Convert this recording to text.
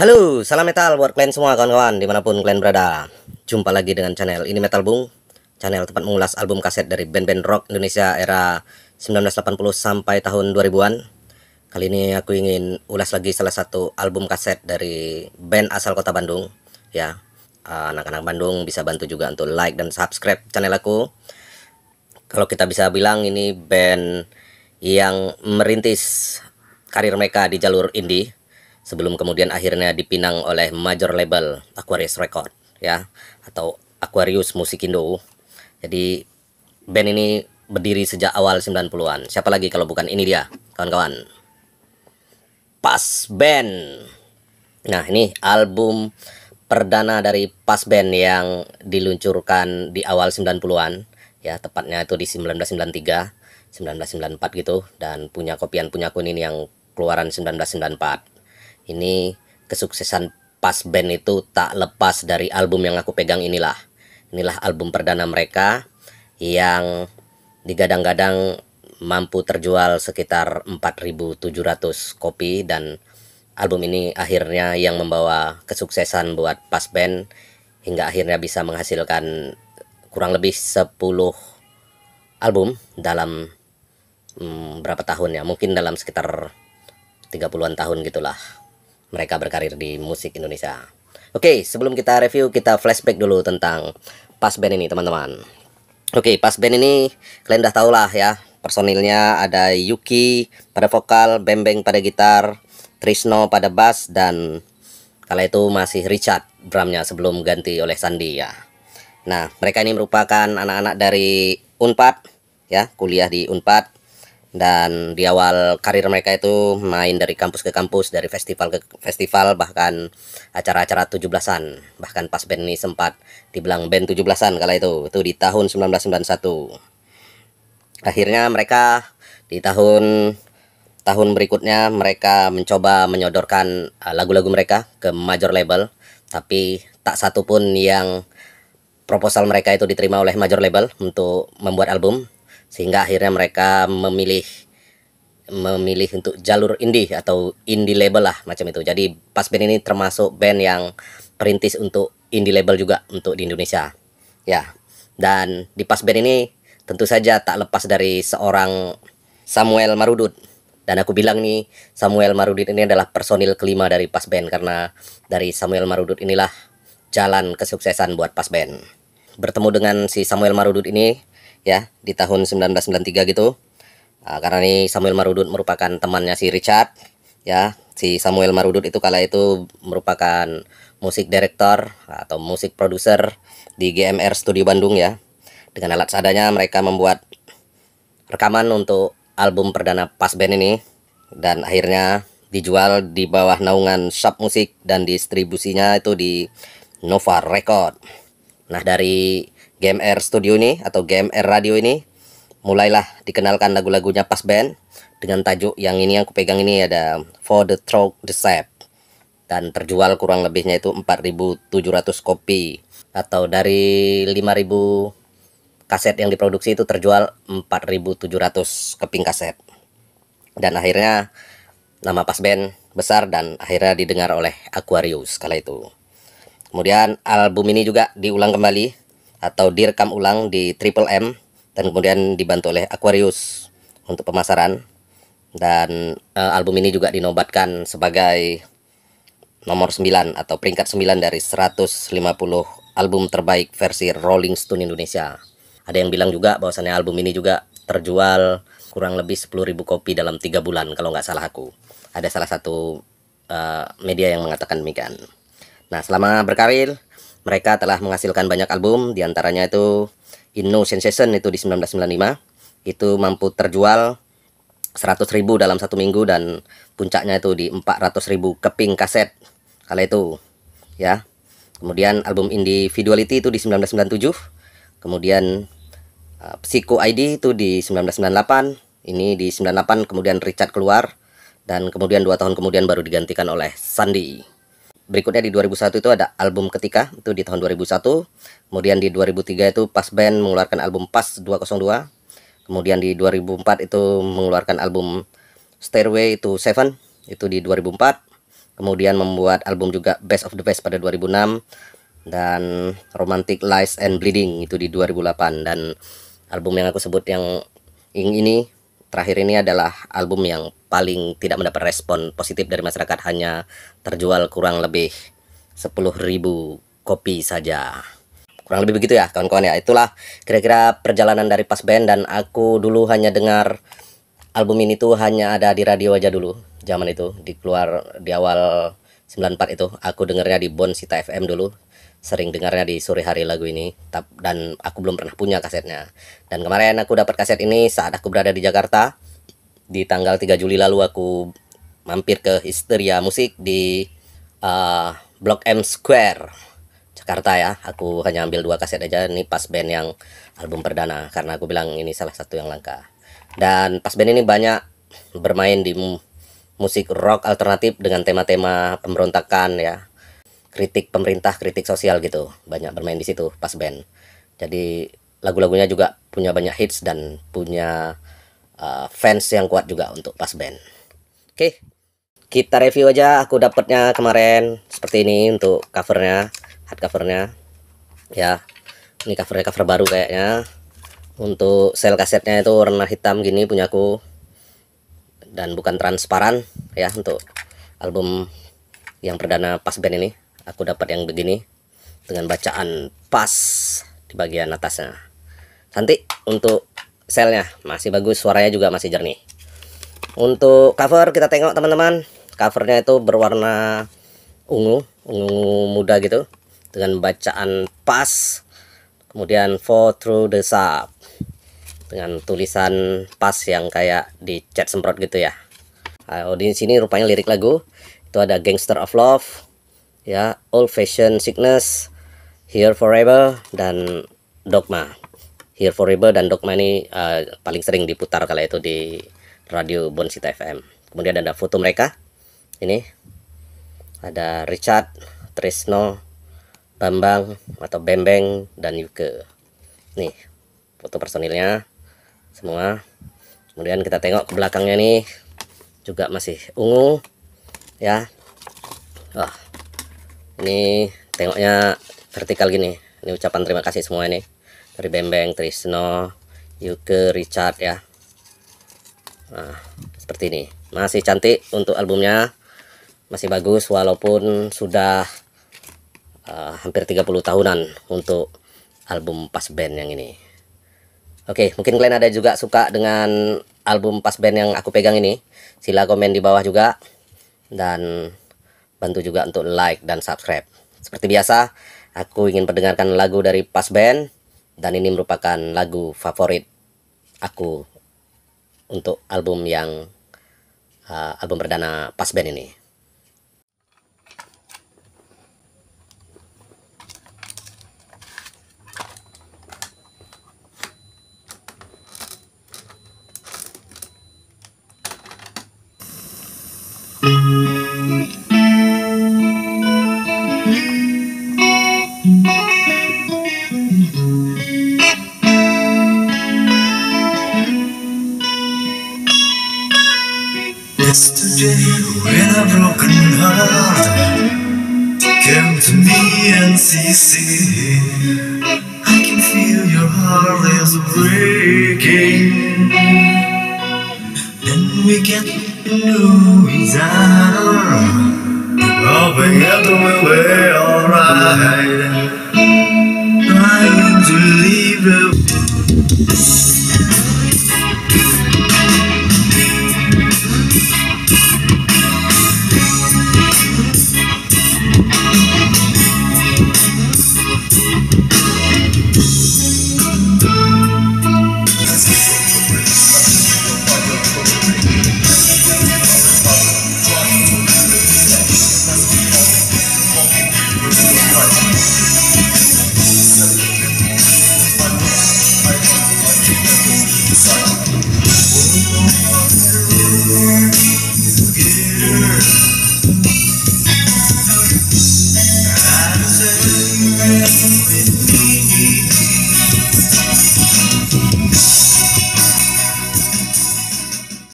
Halo, salam metal buat kalian semua kawan-kawan dimanapun kalian berada Jumpa lagi dengan channel ini Metal Bung Channel tempat mengulas album kaset dari band-band rock Indonesia era 1980 sampai tahun 2000-an Kali ini aku ingin ulas lagi salah satu album kaset dari band asal kota Bandung Ya, eh, anak-anak Bandung bisa bantu juga untuk like dan subscribe channel aku Kalau kita bisa bilang ini band yang merintis karir mereka di jalur indie sebelum kemudian akhirnya dipinang oleh major label Aquarius Record ya atau Aquarius musikindo Jadi band ini berdiri sejak awal 90-an. Siapa lagi kalau bukan ini dia, kawan-kawan. Pas Band. Nah, ini album perdana dari Pas Band yang diluncurkan di awal 90-an ya, tepatnya itu di 1993, 1994 gitu dan punya kopian punya kunin yang keluaran 1994. Ini kesuksesan Pas Band itu tak lepas dari album yang aku pegang inilah. Inilah album perdana mereka yang digadang-gadang mampu terjual sekitar 4.700 kopi dan album ini akhirnya yang membawa kesuksesan buat Pas Band hingga akhirnya bisa menghasilkan kurang lebih 10 album dalam hmm, berapa tahun ya mungkin dalam sekitar 30-an tahun gitulah mereka berkarir di musik Indonesia. Oke, sebelum kita review, kita flashback dulu tentang Pas Band ini, teman-teman. Oke, okay, Pas Band ini kalian udah tau lah ya. Personilnya ada Yuki pada vokal, Bembeng pada gitar, Trisno pada bass, dan kala itu masih Richard drumnya sebelum ganti oleh Sandi ya. Nah, mereka ini merupakan anak-anak dari Unpad ya, kuliah di Unpad dan di awal karir mereka itu main dari kampus ke kampus dari festival ke festival bahkan acara-acara 17-an bahkan pas band ini sempat dibilang band 17-an kala itu itu di tahun 1991 akhirnya mereka di tahun tahun berikutnya mereka mencoba menyodorkan eh, lagu-lagu mereka ke major label tapi tak satu pun yang proposal mereka itu diterima oleh major label untuk membuat album sehingga akhirnya mereka memilih memilih untuk jalur indie atau indie label lah macam itu jadi pas band ini termasuk band yang perintis untuk indie label juga untuk di Indonesia ya dan di pas band ini tentu saja tak lepas dari seorang Samuel Marudut dan aku bilang nih Samuel Marudut ini adalah personil kelima dari pas band karena dari Samuel Marudut inilah jalan kesuksesan buat pas band bertemu dengan si Samuel Marudut ini ya di tahun 1993 gitu uh, karena ini Samuel Marudut merupakan temannya si Richard ya si Samuel Marudut itu kala itu merupakan musik director atau musik producer di GMR Studio Bandung ya dengan alat seadanya mereka membuat rekaman untuk album perdana Pas Band ini dan akhirnya dijual di bawah naungan Shop Musik dan distribusinya itu di Nova Record. Nah, dari Game Air Studio ini atau Game Air Radio ini mulailah dikenalkan lagu-lagunya pas band dengan tajuk yang ini yang kupegang ini ada For the Throat the Sap dan terjual kurang lebihnya itu 4.700 kopi atau dari 5.000 kaset yang diproduksi itu terjual 4.700 keping kaset dan akhirnya nama pas band besar dan akhirnya didengar oleh Aquarius kala itu kemudian album ini juga diulang kembali atau direkam ulang di Triple M dan kemudian dibantu oleh Aquarius untuk pemasaran dan uh, album ini juga dinobatkan sebagai nomor 9 atau peringkat 9 dari 150 album terbaik versi Rolling Stone Indonesia. Ada yang bilang juga bahwasannya album ini juga terjual kurang lebih 10.000 kopi dalam tiga bulan kalau nggak salah aku. Ada salah satu uh, media yang mengatakan demikian. Nah, selama berkarir mereka telah menghasilkan banyak album diantaranya itu In Sensation itu di 1995 itu mampu terjual 100 ribu dalam satu minggu dan puncaknya itu di 400 ribu keping kaset kala itu ya kemudian album Individuality itu di 1997 kemudian uh, Psycho ID itu di 1998 ini di 98 kemudian Richard keluar dan kemudian dua tahun kemudian baru digantikan oleh Sandy berikutnya di 2001 itu ada album Ketika itu di tahun 2001. Kemudian di 2003 itu Pas Band mengeluarkan album Pas 202. Kemudian di 2004 itu mengeluarkan album Stairway to Seven itu di 2004. Kemudian membuat album juga Best of the Best pada 2006 dan Romantic Lies and Bleeding itu di 2008 dan album yang aku sebut yang ini terakhir ini adalah album yang paling tidak mendapat respon positif dari masyarakat hanya terjual kurang lebih 10.000 kopi saja kurang lebih begitu ya kawan-kawan ya itulah kira-kira perjalanan dari pas band dan aku dulu hanya dengar album ini tuh hanya ada di radio aja dulu zaman itu di keluar di awal 94 itu aku dengarnya di Bon Sita FM dulu sering dengarnya di sore hari lagu ini dan aku belum pernah punya kasetnya dan kemarin aku dapat kaset ini saat aku berada di Jakarta di tanggal 3 Juli lalu aku mampir ke Histeria Musik di uh, eh, Blok M Square Jakarta ya aku hanya ambil dua kaset aja ini pas band yang album perdana karena aku bilang ini salah satu yang langka dan pas band ini banyak bermain di musik rock alternatif dengan tema-tema pemberontakan ya kritik pemerintah, kritik sosial gitu. Banyak bermain di situ pas band. Jadi lagu-lagunya juga punya banyak hits dan punya uh, fans yang kuat juga untuk pas band. Oke, okay. kita review aja. Aku dapatnya kemarin seperti ini untuk covernya, hard covernya. Ya, ini covernya cover baru kayaknya. Untuk sel kasetnya itu warna hitam gini punya aku dan bukan transparan ya untuk album yang perdana pas band ini aku dapat yang begini dengan bacaan pas di bagian atasnya nanti untuk selnya masih bagus suaranya juga masih jernih untuk cover kita tengok teman-teman covernya itu berwarna ungu ungu muda gitu dengan bacaan pas kemudian for through the sub dengan tulisan pas yang kayak di cat semprot gitu ya di sini rupanya lirik lagu itu ada Gangster of Love, ya old fashion sickness here forever dan dogma here forever dan dogma ini uh, paling sering diputar kala itu di radio Bonsita FM kemudian ada foto mereka ini ada Richard Trisno Bambang atau Bembeng dan Yuke nih foto personilnya semua kemudian kita tengok ke belakangnya nih juga masih ungu ya wah ini tengoknya vertikal gini ini ucapan terima kasih semua ini dari Bembeng Trisno Yuke Richard ya nah seperti ini masih cantik untuk albumnya masih bagus walaupun sudah uh, hampir 30 tahunan untuk album pas band yang ini Oke, mungkin kalian ada juga suka dengan album pas band yang aku pegang ini. Sila komen di bawah juga. Dan bantu juga untuk like dan subscribe. Seperti biasa, aku ingin mendengarkan lagu dari Pas Band dan ini merupakan lagu favorit aku untuk album yang uh, album perdana Pas Band ini. Yesterday when a broken heart Came to me and CC I can feel your heart is breaking Then we get to know each other Oh, we get be alright I want to leave you